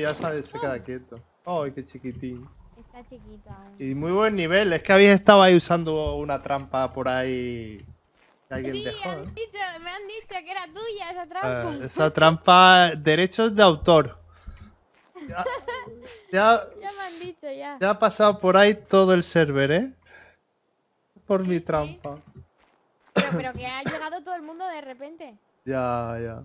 ya sabes, se queda ah. quieto. ¡Ay, qué chiquitín! Está chiquito Y muy buen nivel, es que habéis estado ahí usando una trampa por ahí alguien me han dicho que era tuya esa ah, trampa. esa trampa, derechos de autor. Ya, ya, me han dicho, ya. Ya ha pasado por ahí todo el server, ¿eh? Por mi trampa. pero que ha llegado todo el mundo de repente. Ya, ya.